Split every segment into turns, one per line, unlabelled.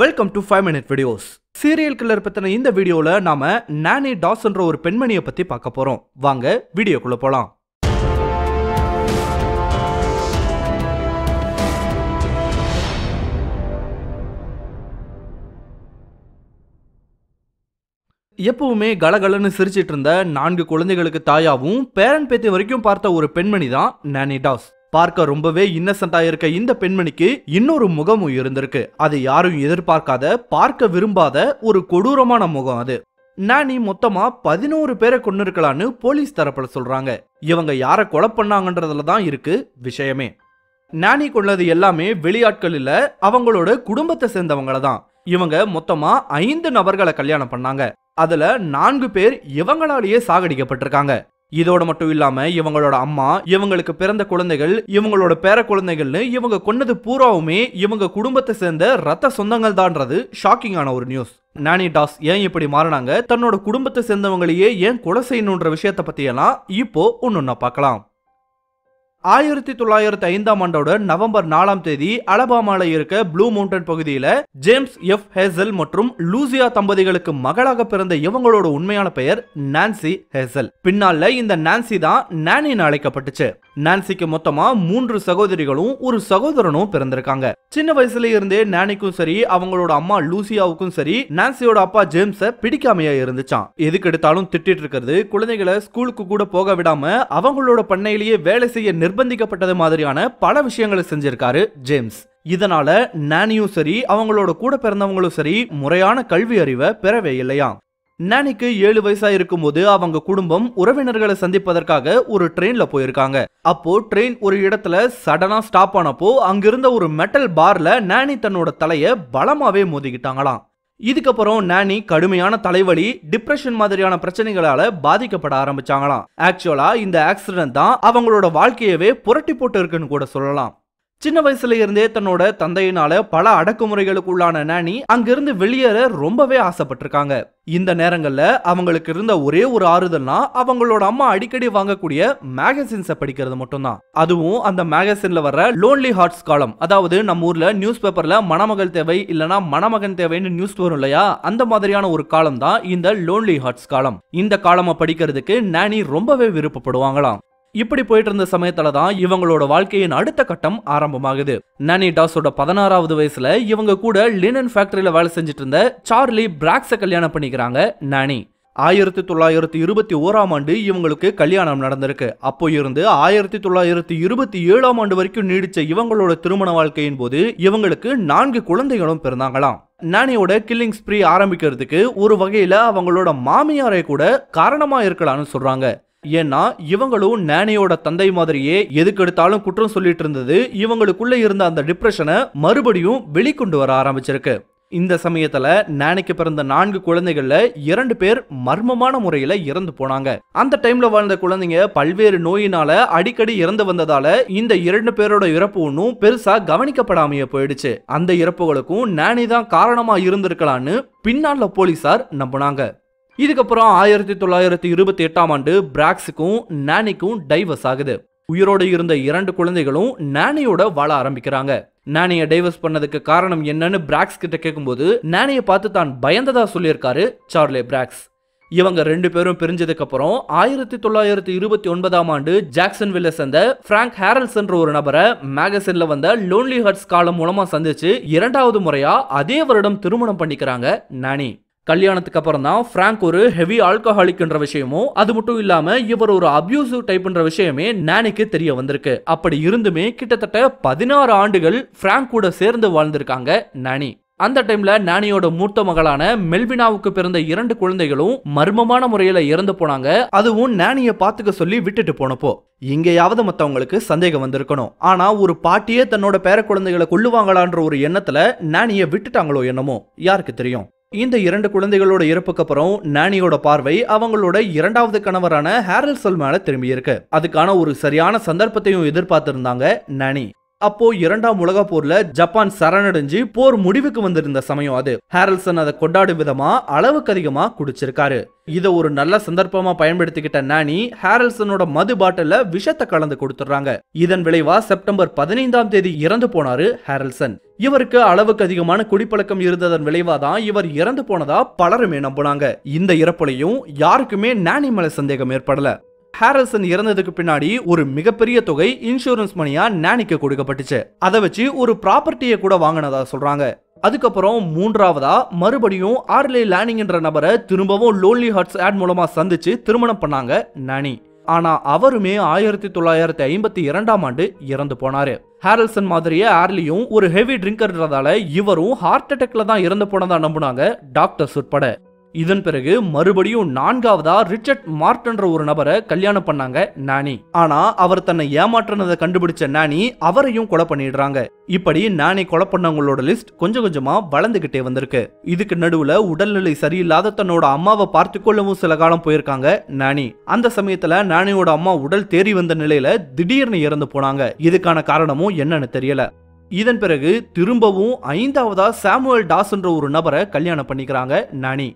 welcome to five minute videos serial killer பத்தின இந்த வீடியோல நாம நானி டாஸ்ன்ற ஒரு பெண்மணியை பத்தி பார்க்க போறோம் வாங்க வீடியோக்குள்ள போலாம் எப்பவுமே கலகலன்னு சிரிச்சிட்டு இருந்த நான்கு குழந்தைகளுக்கு தாயாவும் பேரன் பேத்தி வரைக்கும் பார்த்த ஒரு பெண்மணி தான் நானி டாஸ் பார்க்க ரொம்பவே இன்னசென்டா இருக்க இந்த பெண்மணிக்கு இன்னொரு முகமும் இருந்திருக்கு அது யாரும் எதிர்பார்க்காத பார்க்க விரும்பாத ஒரு கொடூரமான முகம் அது நானி மொத்தமா பதினோரு பேரை கொண்டு இருக்கலான்னு போலீஸ் தரப்புல சொல்றாங்க இவங்க யாரை கொலை பண்ணாங்கன்றதுல தான் இருக்கு விஷயமே நானி கொள்ளது எல்லாமே வெளியாட்கள் இல்ல அவங்களோட குடும்பத்தை சேர்ந்தவங்கள தான் இவங்க மொத்தமா ஐந்து நபர்களை கல்யாணம் பண்ணாங்க அதுல நான்கு பேர் இவங்களாலேயே சாகடிக்கப்பட்டிருக்காங்க இதோடு மட்டும் இல்லாம இவங்களோட அம்மா இவங்களுக்கு பிறந்த குழந்தைகள் இவங்களோட பேர குழந்தைகள்னு இவங்க கொன்னது பூராவுமே இவங்க குடும்பத்தை சேர்ந்த ரத்த சொந்தங்கள் தான்றது ஷாக்கிங்கான ஒரு நியூஸ் நானி டாஸ் ஏன் இப்படி மாறினாங்க தன்னோட குடும்பத்தை சேர்ந்தவங்களையே ஏன் கொலை செய்யணுன்ற விஷயத்தை பத்தியெல்லாம் இப்போ ஒன்னொன்னா பார்க்கலாம் ஆயிரத்தி தொள்ளாயிரத்தி ஐந்தாம் ஆண்டோட நவம்பர் நாலாம் தேதி அலபாமால இருக்க ப்ளூ மவுண்டன் பகுதியில ஜேம்ஸ் எஃப் ஹேசல் மற்றும் லூசியா தம்பதிகளுக்கு மகளாக பிறந்த இவங்களோட உண்மையான பெயர் நான்சி ஹேசல் பின்னால இந்த நான்சி தான் நானின்னு அழைக்கப்பட்டுச்சு நான்சிக்கு மொத்தமா மூன்று சகோதரிகளும் ஒரு சகோதரனும் பிறந்திருக்காங்க சின்ன வயசுல இருந்தே நானிக்கும் சரி அவங்களோட அம்மா லூசியாவுக்கும் சரி நான்சியோட அப்பா ஜேம்ஸ பிடிக்காமையா இருந்துச்சான் எதுக்கு எடுத்தாலும் திட்டிட்டு இருக்கிறது குழந்தைகளை ஸ்கூலுக்கு கூட போக விடாம அவங்களோட பண்ணையிலேயே வேலை செய்ய நிர்பந்திக்கப்பட்டது மாதிரியான பல விஷயங்களை செஞ்சிருக்காரு ஜேம்ஸ் இதனால நானியும் சரி அவங்களோட கூட பிறந்தவங்களும் சரி முறையான கல்வி அறிவை பெறவே இல்லையா நானிக்கு ஏழு வயசா இருக்கும்போது அவங்க குடும்பம் உறவினர்களை சந்திப்பதற்காக ஒரு ட்ரெயின்ல போயிருக்காங்க அப்போ ட்ரெயின் ஒரு இடத்துல சடனா ஸ்டாப் ஆனப்போ அங்கிருந்த ஒரு மெட்டல் பார்ல நானி தன்னோட தலைய பலமாவே மோதிக்கிட்டாங்களாம் இதுக்கப்புறம் நானி கடுமையான தலைவலி டிப்ரெஷன் மாதிரியான பிரச்சனைகளால பாதிக்கப்பட ஆரம்பிச்சாங்களாம் ஆக்சுவலா இந்த ஆக்சிடென்ட் தான் அவங்களோட வாழ்க்கையவே புரட்டி போட்டு இருக்குன்னு கூட சொல்லலாம் சின்ன வயசுல இருந்தே தன்னோட தந்தையினால பல அடக்குமுறைகளுக்கு உள்ளான நானி அங்கிருந்து வெளியேற ரொம்பவே ஆசைப்பட்டிருக்காங்க இந்த நேரங்கள்ல அவங்களுக்கு இருந்த ஒரே ஒரு ஆறுதல்னா அவங்களோட அம்மா அடிக்கடி வாங்கக்கூடிய மேகசின்ஸை படிக்கிறது மட்டும்தான் அதுவும் அந்த மேகசின்ல வர லோன்லி ஹார்ட்ஸ் காலம் அதாவது நம்ம ஊர்ல நியூஸ் பேப்பர்ல மணமகள் தேவை இல்லனா மணமகன் தேவைன்னு நியூஸ் வரும் இல்லையா அந்த மாதிரியான ஒரு காலம் தான் இந்த லோன்லி ஹார்ட்ஸ் காலம் இந்த காலமா படிக்கிறதுக்கு நானி ரொம்பவே விருப்பப்படுவாங்களாம் இப்படி போயிட்டு இருந்த சமயத்துல தான் இவங்களோட வாழ்க்கையின் அடுத்த கட்டம் ஆரம்பமாகுது நானி டாஸோட பதினாறாவது வயசுல இவங்க கூட லினன் ஃபேக்டரியில வேலை செஞ்சுட்டு இருந்த சார்லி பிராக்ஸ கல்யாணம் பண்ணிக்கிறாங்க நானி ஆயிரத்தி தொள்ளாயிரத்தி இருபத்தி ஓராம் ஆண்டு இவங்களுக்கு கல்யாணம் நடந்திருக்கு அப்போ இருந்து ஆயிரத்தி தொள்ளாயிரத்தி இருபத்தி ஏழாம் ஆண்டு வரைக்கும் நீடிச்ச இவங்களோட திருமண வாழ்க்கையின் போது இவங்களுக்கு நான்கு குழந்தைகளும் பிறந்தாங்களாம் நானியோட கில்லிங் ஸ்ப்ரீ ஆரம்பிக்கிறதுக்கு ஒரு வகையில அவங்களோட மாமியாரை கூட காரணமா இருக்கலாம்னு சொல்றாங்க ஏன்னா இவங்களும் நேனையோட தந்தை மாதிரியே எதுக்கு எடுத்தாலும் குற்றம் சொல்லிட்டு இருந்தது இவங்களுக்குள்ள இருந்த அந்த டிப்ரெஷனை மறுபடியும் வெளிக்கொண்டு வர ஆரம்பிச்சிருக்கு இந்த சமயத்துல நேனைக்கு பிறந்த நான்கு குழந்தைகள்ல இரண்டு பேர் மர்மமான முறையில இறந்து போனாங்க அந்த டைம்ல வாழ்ந்த குழந்தைங்க பல்வேறு நோயினால அடிக்கடி இறந்து வந்ததால இந்த இரண்டு பேரோட இறப்பு ஒன்றும் பெருசா கவனிக்கப்படாமையே போயிடுச்சு அந்த இறப்புகளுக்கும் நேனை தான் காரணமா இருந்திருக்கலான்னு பின்னால போலீசார் நம்பினாங்க இதுக்கப்புறம் ஆயிரத்தி தொள்ளாயிரத்தி இருபத்தி எட்டாம் ஆண்டு பிராக்ஸுக்கும் நானிக்கும் டைவர்ஸ் ஆகுது உயிரோடு இருந்த இரண்டு குழந்தைகளும் நானியோட வாழ ஆரம்பிக்கிறாங்க நானியை டைவர்ஸ் பண்ணதுக்கு காரணம் என்னன்னு பிராக்ஸ் கிட்ட கேட்கும்போது நானியை பார்த்து தான் பயந்ததா சொல்லியிருக்காரு சார்லே பிராக்ஸ் இவங்க ரெண்டு பேரும் பிரிஞ்சதுக்கு அப்புறம் ஆயிரத்தி தொள்ளாயிரத்தி இருபத்தி ஒன்பதாம் ஆண்டு ஜாக்சன் வில்ல சேர்ந்த பிராங்க் என்ற ஒரு நபரை மேகசின்ல வந்த லோன்லி ஹர்ட்ஸ் காலம் மூலமா சந்திச்சு இரண்டாவது முறையா அதே வருடம் திருமணம் பண்ணிக்கிறாங்க நானி கல்யாணத்துக்கு அப்புறம் தான் ஃப்ராங்க் ஒரு ஹெவி ஆல்கஹாலிக்ன்ற விஷயமும் அது மட்டும் இல்லாம இவர் ஒரு அபியூசிவ் டைப்ன்ற விஷயமே நானிக்கு தெரிய வந்திருக்கு அப்படி இருந்துமே கிட்டத்தட்ட பதினாறு ஆண்டுகள் ஃப்ராங்க் கூட சேர்ந்து வாழ்ந்திருக்காங்க நானி அந்த டைம்ல நானியோட மூத்த மகளான மெல்வினாவுக்கு பிறந்த இரண்டு குழந்தைகளும் மர்மமான முறையில இறந்து போனாங்க அதுவும் நானிய பாத்துக்க சொல்லி விட்டுட்டு போனப்போ எங்கேயாவது மற்றவங்களுக்கு சந்தேகம் வந்திருக்கணும் ஆனா ஒரு பாட்டியே தன்னோட பேர குழந்தைகளை கொள்ளுவாங்களான்ற ஒரு எண்ணத்துல நானிய விட்டுட்டாங்களோ என்னமோ யாருக்கு தெரியும் இந்த இரண்டு குழந்தைகளோட இறப்புக்கு அப்புறம் நானியோட பார்வை அவங்களோட இரண்டாவது கணவரான ஹேரல் சொல் மேல திரும்பியிருக்கு அதுக்கான ஒரு சரியான சந்தர்ப்பத்தையும் எதிர்பார்த்திருந்தாங்க நானி அப்போ இரண்டாம் உலக போர்ல ஜப்பான் சரணடைஞ்சு போர் முடிவுக்கு வந்திருந்த சமயம் அது ஹேரல்சன் அதை கொண்டாடும் விதமா அளவுக்கு அதிகமா குடிச்சிருக்காரு இதை ஒரு நல்ல சந்தர்ப்பமா பயன்படுத்திக்கிட்ட நானி ஹேரல்சனோட மது பாட்டில விஷத்தை கலந்து கொடுத்துறாங்க இதன் விளைவா செப்டம்பர் பதினைந்தாம் தேதி இறந்து போனாரு ஹேரல்சன் இவருக்கு அளவுக்கு அதிகமான குடிப்பழக்கம் இருந்ததன் விளைவாதான் இவர் இறந்து போனதா பலருமே நம்பினாங்க இந்த இறப்புலையும் யாருக்குமே நானி மேல சந்தேகம் ஏற்படல ஹாரல்சன் இறந்ததுக்கு பின்னாடி ஒரு மிகப்பெரிய தொகை இன்சூரன்ஸ் மணியா நேனிக்கு கொடுக்கப்பட்டுச்சு அதை வச்சு ஒரு ப்ராப்பர்ட்டியை கூட வாங்கினதா சொல்றாங்க அதுக்கப்புறம் மூன்றாவதா மறுபடியும் ஆர்லே லேனிங்ன்ற நபரை திரும்பவும் லோன்லி ஹார்ட்ஸ் ஆட் மூலமா சந்திச்சு திருமணம் பண்ணாங்க நானி ஆனா அவருமே ஆயிரத்தி தொள்ளாயிரத்தி ஐம்பத்தி இரண்டாம் ஆண்டு இறந்து போனாரு ஹாரல்சன் மாதிரியே ஆர்லியும் ஒரு ஹெவி ட்ரிங்கர்ன்றதால இவரும் ஹார்ட் அட்டாக்ல தான் இறந்து போனதா நம்புனாங்க டாக்டர்ஸ் உட்பட இதன் பிறகு மறுபடியும் நான்காவதா ரிச்சர்ட் மார்ட்ன்ற ஒரு நபரை கல்யாணம் பண்ணாங்க நானி ஆனா அவர் தன்னை ஏமாற்றினதை கண்டுபிடிச்ச நானி அவரையும் கொலை பண்ணிடுறாங்க இப்படி நானி கொலை பண்ணவங்களோட லிஸ்ட் கொஞ்சம் கொஞ்சமா வளர்ந்துகிட்டே வந்திருக்கு இதுக்கு நடுவுல உடல்நிலை சரியில்லாத தன்னோட அம்மாவை பார்த்து கொள்ளவும் சில காலம் போயிருக்காங்க நானி அந்த சமயத்துல நானியோட அம்மா உடல் தேறி வந்த நிலையில திடீர்னு இறந்து போனாங்க இதுக்கான காரணமும் என்னன்னு தெரியல இதன் பிறகு திரும்பவும் ஐந்தாவதா சாமுவல் டாஸ்ன்ற ஒரு நபரை கல்யாணம் பண்ணிக்கிறாங்க நானி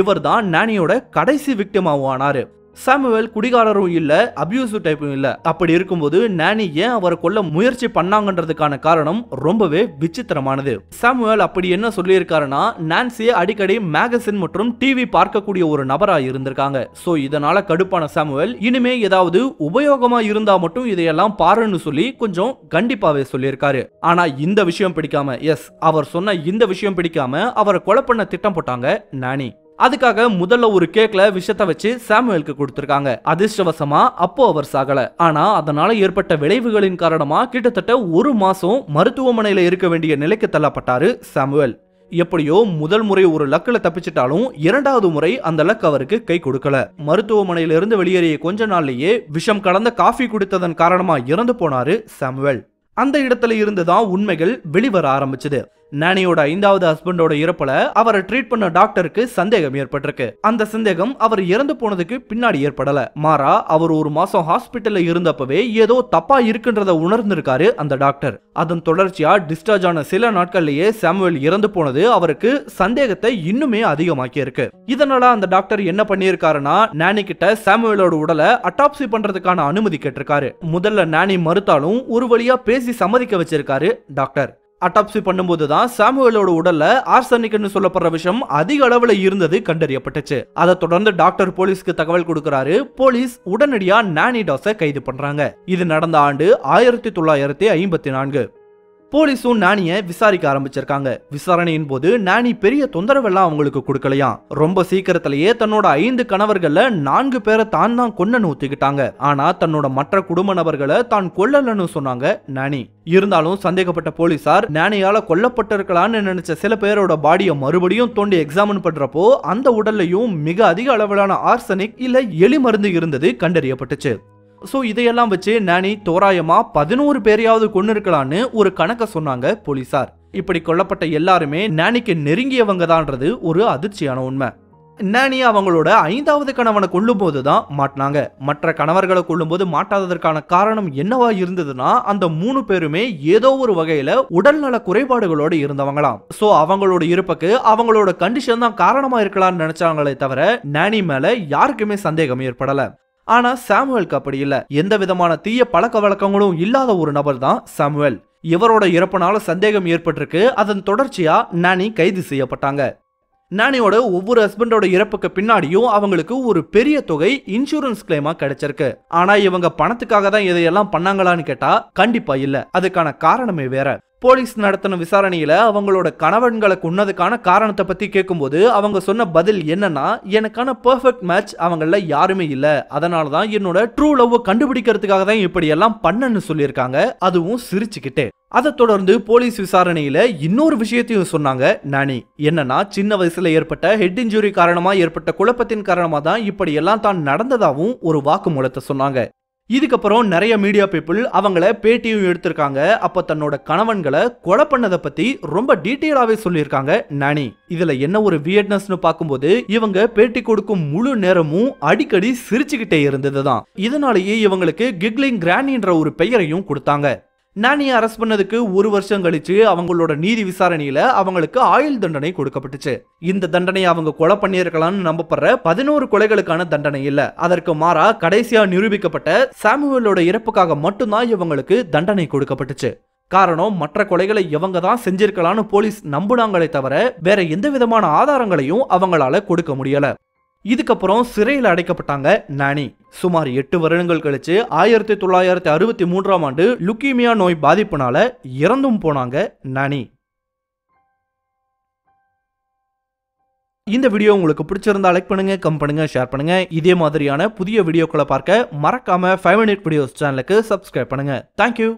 இவர் தான் நானியோட கடைசி விக்டிமாவும் ஆனாரு சாமுவேல் குடிகாரரும் இல்லை அபியூசிவ் டைப்பும் இல்லை அப்படி இருக்கும்போது நேனி ஏன் அவரை கொல்ல முயற்சி பண்ணாங்கன்றதுக்கான காரணம் ரொம்பவே விசித்திரமானது சாமுவேல் அப்படி என்ன சொல்லியிருக்காருன்னா நான்சியை அடிக்கடி மேகசின் மற்றும் டிவி பார்க்கக்கூடிய ஒரு நபராக இருந்திருக்காங்க ஸோ இதனால கடுப்பான சாமுவேல் இனிமே ஏதாவது உபயோகமா இருந்தா மட்டும் இதையெல்லாம் பாருன்னு சொல்லி கொஞ்சம் கண்டிப்பாவே சொல்லியிருக்காரு ஆனா இந்த விஷயம் பிடிக்காம எஸ் அவர் சொன்ன இந்த விஷயம் பிடிக்காம அவரை கொலை பண்ண திட்டம் போட்டாங்க நானி அதுக்காக முதல்ல ஒரு கேக்ல விஷத்தை வச்சு சாமுவேலுக்கு கொடுத்திருக்காங்க அதிர்ஷ்டவசமா அப்போ அவர் சாகல ஆனா அதனால ஏற்பட்ட விளைவுகளின் காரணமா கிட்டத்தட்ட ஒரு மாசம் மருத்துவமனையில இருக்க வேண்டிய நிலைக்கு தள்ளப்பட்டாரு சாமுவேல் எப்படியோ முதல் முறை ஒரு லக்கில் தப்பிச்சிட்டாலும் இரண்டாவது முறை அந்த லக் அவருக்கு கை கொடுக்கல மருத்துவமனையிலிருந்து வெளியேறிய கொஞ்ச நாள்லயே விஷம் கலந்த காஃபி குடித்ததன் காரணமா இறந்து போனாரு சாமுவேல் அந்த இடத்துல இருந்து தான் உண்மைகள் வெளிவர ஆரம்பிச்சது நானியோட ஐந்தாவது ஹஸ்பண்டோட இறப்புல அவரை ட்ரீட் பண்ண டாக்டருக்கு சந்தேகம் ஏற்பட்டிருக்கு அந்த சந்தேகம் அவர் இறந்து போனதுக்கு பின்னாடி ஏற்படல மாறா அவர் ஒரு மாசம் ஹாஸ்பிட்டல்ல இருந்தப்பவே ஏதோ தப்பா இருக்குன்றத உணர்ந்திருக்காரு அந்த டாக்டர் அதன் தொடர்ச்சியா டிஸ்சார்ஜ் ஆன சில நாட்கள்லயே சாமுவேல் இறந்து போனது அவருக்கு சந்தேகத்தை இன்னுமே அதிகமாக்கி இருக்கு இதனால அந்த டாக்டர் என்ன பண்ணியிருக்காருன்னா நானி கிட்ட சாமுவேலோட உடலை அட்டாப்சி பண்றதுக்கான அனுமதி கேட்டிருக்காரு முதல்ல நானி மறுத்தாலும் ஒரு வழியா பேசி சம்மதிக்க வச்சிருக்காரு டாக்டர் அட்டாப்சி பண்ணும்போது தான் சாமுவேலோட உடல்ல ஆர்சனிக்னு சொல்லப்படுற விஷயம் அதிக அளவுல இருந்தது கண்டறியப்பட்டுச்சு அதை தொடர்ந்து டாக்டர் போலீஸ்க்கு தகவல் கொடுக்கிறாரு போலீஸ் உடனடியா நானி டாஸை கைது பண்றாங்க இது நடந்த ஆண்டு ஆயிரத்தி தொள்ளாயிரத்தி ஐம்பத்தி நான்கு போலீஸும் நானிய விசாரிக்க ஆரம்பிச்சிருக்காங்க விசாரணையின் போது நானி பெரிய தொந்தரவெல்லாம் அவங்களுக்கு கொடுக்கலையா ரொம்ப சீக்கிரத்திலேயே தன்னோட ஐந்து கணவர்கள நான்கு பேரை தான் தான் கொன்னன்னு ஒத்துக்கிட்டாங்க ஆனா தன்னோட மற்ற குடும்ப நபர்களை தான் கொல்லலன்னு சொன்னாங்க நானி இருந்தாலும் சந்தேகப்பட்ட போலீசார் நானியால கொல்லப்பட்டிருக்கலான்னு நினைச்ச சில பேரோட பாடியை மறுபடியும் தோண்டி எக்ஸாமின் பண்றப்போ அந்த உடல்லையும் மிக அதிக அளவிலான ஆர்சனிக் இல்ல எலி மருந்து இருந்தது கண்டறியப்பட்டுச்சு ஸோ இதையெல்லாம் வச்சு நானி தோராயமாக பதினோரு பேரையாவது கொண்டு இருக்கலான்னு ஒரு கணக்கை சொன்னாங்க போலீஸார் இப்படி கொல்லப்பட்ட எல்லாருமே நானிக்கு நெருங்கியவங்க தான்றது ஒரு அதிர்ச்சியான உண்மை நானி அவங்களோட ஐந்தாவது கணவனை கொள்ளும்போது தான் மாட்டினாங்க மற்ற கணவர்களை கொல்லும்போது மாட்டாததற்கான காரணம் என்னவா இருந்ததுன்னா அந்த மூணு பேருமே ஏதோ ஒரு வகையில உடல்நல குறைபாடுகளோடு இருந்தவங்களாம் ஸோ அவங்களோட இருப்புக்கு அவங்களோட கண்டிஷன் தான் காரணமா இருக்கலாம்னு நினைச்சாங்களே தவிர நானி மேல யாருக்குமே சந்தேகம் ஏற்படல ஆனா சாமுவேலுக்கு அப்படி இல்லை எந்த விதமான தீய பழக்க வழக்கங்களும் இல்லாத ஒரு நபர் தான் சாமுவேல் இவரோட இறப்புனால சந்தேகம் ஏற்பட்டிருக்கு அதன் தொடர்ச்சியா நானி கைது செய்யப்பட்டாங்க நானியோட ஒவ்வொரு ஹஸ்பண்டோட இறப்புக்கு பின்னாடியும் அவங்களுக்கு ஒரு பெரிய தொகை இன்சூரன்ஸ் கிளைமா கிடைச்சிருக்கு ஆனா இவங்க பணத்துக்காக தான் இதையெல்லாம் பண்ணாங்களான்னு கேட்டா கண்டிப்பா இல்ல அதுக்கான காரணமே வேற போலீஸ் நடத்தின விசாரணையில் அவங்களோட கணவன்களை கொன்னதுக்கான காரணத்தை பற்றி கேட்கும்போது அவங்க சொன்ன பதில் என்னன்னா எனக்கான பர்ஃபெக்ட் மேட்ச் அவங்கள யாருமே இல்லை அதனால தான் என்னோட ட்ரூ லவ் கண்டுபிடிக்கிறதுக்காக தான் இப்படி எல்லாம் பண்ணன்னு சொல்லியிருக்காங்க அதுவும் சிரிச்சுக்கிட்டே அதை தொடர்ந்து போலீஸ் விசாரணையில் இன்னொரு விஷயத்தையும் சொன்னாங்க நானி என்னன்னா சின்ன வயசுல ஏற்பட்ட ஹெட் இன்ஜுரி காரணமாக ஏற்பட்ட குழப்பத்தின் காரணமாக தான் இப்படி எல்லாம் தான் நடந்ததாகவும் ஒரு வாக்குமூலத்தை சொன்னாங்க இதுக்கப்புறம் நிறைய மீடியா பீப்புள் அவங்கள பேட்டியும் எடுத்திருக்காங்க அப்போ தன்னோட கணவன்களை கொலை பண்ணதை பத்தி ரொம்ப டீட்டெயிலாவே சொல்லியிருக்காங்க நானி இதுல என்ன ஒரு வியட்னஸ்னு பார்க்கும்போது இவங்க பேட்டி கொடுக்கும் முழு நேரமும் அடிக்கடி சிரிச்சுக்கிட்டே இருந்ததுதான் இதனாலேயே இவங்களுக்கு கிக்லிங் கிரானின்ற ஒரு பெயரையும் கொடுத்தாங்க நானியை அரஸ்ட் பண்ணதுக்கு ஒரு வருஷம் கழிச்சு அவங்களோட நீதி விசாரணையில அவங்களுக்கு ஆயுள் தண்டனை கொடுக்கப்பட்டுச்சு இந்த தண்டனை அவங்க கொலை பண்ணியிருக்கலாம்னு நம்பப்படுற பதினோரு கொலைகளுக்கான தண்டனை இல்ல அதற்கு மாறா கடைசியா நிரூபிக்கப்பட்ட சாமுவேலோட இறப்புக்காக மட்டும்தான் இவங்களுக்கு தண்டனை கொடுக்கப்பட்டுச்சு காரணம் மற்ற கொலைகளை இவங்க தான் செஞ்சிருக்கலாம்னு போலீஸ் நம்புனாங்களே தவிர வேற எந்த விதமான ஆதாரங்களையும் அவங்களால கொடுக்க முடியல இதுக்கப்புறம் சிறையில் அடைக்கப்பட்டாங்க நானி சுமார் எட்டு வருடங்கள் கழிச்சு ஆயிரத்தி தொள்ளாயிரத்தி அறுபத்தி மூன்றாம் ஆண்டு லுக்கீமியா நோய் பாதிப்புனால இறந்தும் போனாங்க நானி இந்த வீடியோ உங்களுக்கு பிடிச்சிருந்தா லைக் பண்ணுங்க கம் பண்ணுங்க ஷேர் பண்ணுங்க இதே மாதிரியான புதிய வீடியோக்களை பார்க்க மறக்காம ஃபைவ் மினிட் வீடியோஸ் சேனலுக்கு சப்ஸ்கிரைப் பண்ணுங்க தேங்க்யூ